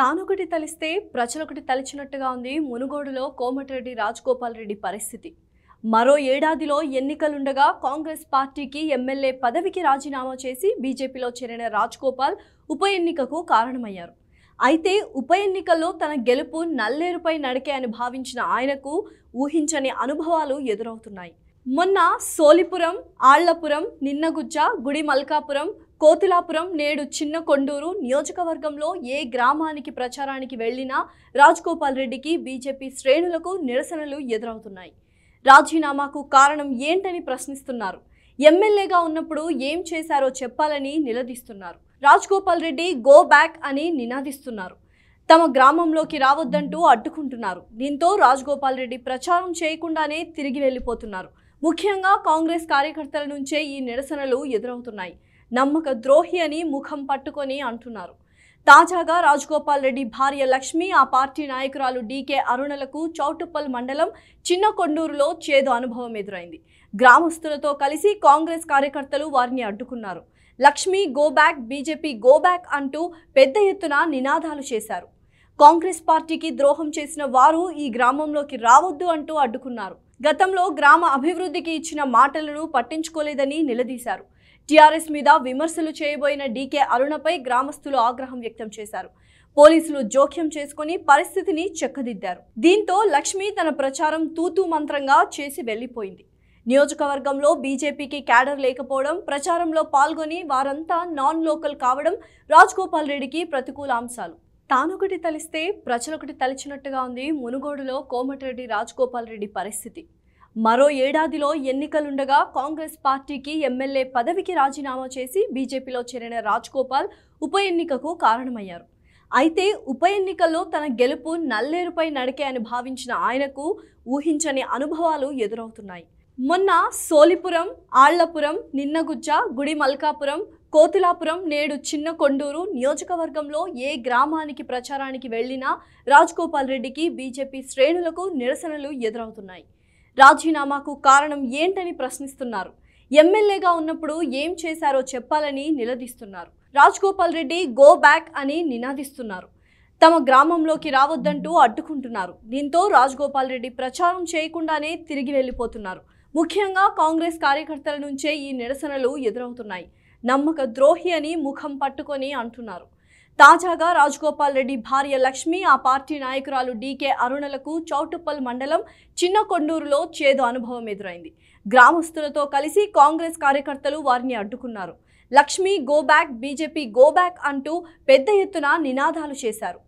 తానొకటి తలిస్తే ప్రజలొకటి తలిచినట్టుగా ఉంది మునుగోడులో కోమటిరెడ్డి రాజగోపాల్ రెడ్డి పరిస్థితి మరో ఏడాదిలో ఎన్నికలుండగా కాంగ్రెస్ పార్టీకి ఎమ్మెల్యే పదవికి రాజీనామా చేసి బీజేపీలో చేరిన రాజగోపాల్ ఉప ఎన్నికకు కారణమయ్యారు అయితే ఉప ఎన్నికల్లో తన గెలుపు నల్లేరుపై నడికే అని భావించిన ఆయనకు ఊహించని అనుభవాలు ఎదురవుతున్నాయి మొన్న సోలిపురం ఆళ్లపురం నిన్నగుజ్జ గుడి మల్కాపురం కోతిలాపురం నేడు చిన్న కొండూరు నియోజకవర్గంలో ఏ గ్రామానికి ప్రచారానికి వెళ్లినా రాజగోపాల్ రెడ్డికి బీజేపీ శ్రేణులకు నిరసనలు ఎదురవుతున్నాయి రాజీనామాకు కారణం ఏంటని ప్రశ్నిస్తున్నారు ఎమ్మెల్యేగా ఉన్నప్పుడు ఏం చేశారో చెప్పాలని నిలదీస్తున్నారు రాజగోపాల్ రెడ్డి గో బ్యాక్ అని నినాదిస్తున్నారు తమ గ్రామంలోకి రావద్దంటూ అడ్డుకుంటున్నారు దీంతో రాజగోపాల్ రెడ్డి ప్రచారం చేయకుండానే తిరిగి వెళ్ళిపోతున్నారు ముఖ్యంగా కాంగ్రెస్ కార్యకర్తల నుంచే ఈ నిరసనలు ఎదురవుతున్నాయి నమ్మక ద్రోహి అని ముఖం పట్టుకొని అంటున్నారు తాజాగా రాజగోపాల్ రెడ్డి భార్య లక్ష్మి ఆ పార్టీ నాయకురాలు డీకే అరుణలకు చౌటుప్పల్ మండలం చిన్న కొండూరులో చేదు అనుభవం ఎదురైంది గ్రామస్తులతో కలిసి కాంగ్రెస్ కార్యకర్తలు వారిని అడ్డుకున్నారు లక్ష్మి గోబ్యాక్ బీజేపీ గోబ్యాక్ అంటూ పెద్ద ఎత్తున నినాదాలు చేశారు కాంగ్రెస్ పార్టీకి ద్రోహం చేసిన వారు ఈ గ్రామంలోకి రావద్దు అంటూ అడ్డుకున్నారు గతంలో గ్రామ అభివృద్ధికి ఇచ్చిన మాటలను పట్టించుకోలేదని నిలదీశారు టీఆర్ఎస్ మీద విమర్శలు చేయబోయిన డీకే అరుణపై గ్రామస్తులు ఆగ్రహం వ్యక్తం చేశారు పోలీసులు జోక్యం చేసుకుని పరిస్థితిని చెక్కదిద్దారు దీంతో లక్ష్మి తన ప్రచారం తూతూ మంత్రంగా చేసి వెళ్లిపోయింది నియోజకవర్గంలో బీజేపీకి క్యాడర్ లేకపోవడం ప్రచారంలో పాల్గొని వారంతా నాన్ లోకల్ కావడం రాజ్గోపాల్ రెడ్డికి ప్రతికూల అంశాలు తానొకటి తలిస్తే ప్రజలొకటి తలిచినట్టుగా ఉంది మునుగోడులో కోమటిరెడ్డి రాజ్గోపాల్ రెడ్డి పరిస్థితి మరో ఏడాదిలో ఎన్నికలుండగా కాంగ్రెస్ పార్టీకి ఎమ్మెల్యే పదవికి రాజీనామా చేసి బీజేపీలో చేరిన రాజ్గోపాల్ ఉప ఎన్నికకు కారణమయ్యారు అయితే ఉప ఎన్నికల్లో తన గెలుపు నల్లేరుపై నడికే అని భావించిన ఆయనకు ఊహించని అనుభవాలు ఎదురవుతున్నాయి మొన్న సోలిపురం ఆళ్లపురం నిన్నగుజ్జ గుడి మల్కాపురం కోతిలాపురం నేడు చిన్న కొండూరు నియోజకవర్గంలో ఏ గ్రామానికి ప్రచారానికి వెళ్లినా రాజ్గోపాల్ రెడ్డికి బీజేపీ శ్రేణులకు నిరసనలు ఎదురవుతున్నాయి రాజీనామాకు కారణం ఏంటని ప్రశ్నిస్తున్నారు ఎమ్మెల్యేగా ఉన్నప్పుడు ఏం చేశారో చెప్పాలని నిలదీస్తున్నారు రాజ్గోపాల్ రెడ్డి గో బ్యాక్ అని నినాదిస్తున్నారు తమ గ్రామంలోకి రావద్దంటూ అడ్డుకుంటున్నారు దీంతో రాజ్గోపాల్ రెడ్డి ప్రచారం చేయకుండానే తిరిగి వెళ్ళిపోతున్నారు ముఖ్యంగా కాంగ్రెస్ కార్యకర్తల నుంచే ఈ నిరసనలు ఎదురవుతున్నాయి నమ్మక ద్రోహి అని ముఖం పట్టుకొని అంటున్నారు తాజాగా రాజగోపాల్ రెడ్డి భార్య లక్ష్మి ఆ పార్టీ నాయకురాలు డీకే అరుణలకు చౌటుప్పల్ మండలం చిన్న కొండూరులో చేదు అనుభవం ఎదురైంది గ్రామస్తులతో కలిసి కాంగ్రెస్ కార్యకర్తలు వారిని అడ్డుకున్నారు లక్ష్మి గోబ్యాక్ బీజేపీ గోబ్యాక్ అంటూ పెద్ద ఎత్తున నినాదాలు చేశారు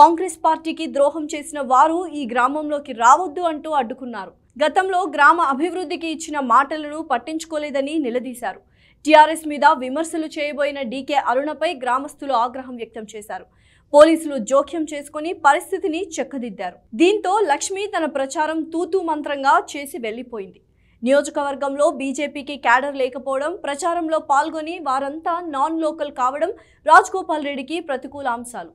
కాంగ్రెస్ పార్టీకి ద్రోహం చేసిన వారు ఈ గ్రామంలోకి రావద్దు అంటూ అడ్డుకున్నారు గతంలో గ్రామ అభివృద్ధికి ఇచ్చిన మాటలను పట్టించుకోలేదని నిలదీశారు టీఆర్ఎస్ మీద విమర్శలు చేయబోయిన డీకే అరుణపై గ్రామస్తులు ఆగ్రహం వ్యక్తం చేశారు పోలీసులు జోక్యం చేసుకుని పరిస్థితిని చెక్కదిద్దారు దీంతో లక్ష్మి తన ప్రచారం తూతూ మంత్రంగా చేసి వెళ్లిపోయింది నియోజకవర్గంలో బీజేపీకి క్యాడర్ లేకపోవడం ప్రచారంలో పాల్గొని వారంతా నాన్ లోకల్ కావడం రాజ్ రెడ్డికి ప్రతికూల అంశాలు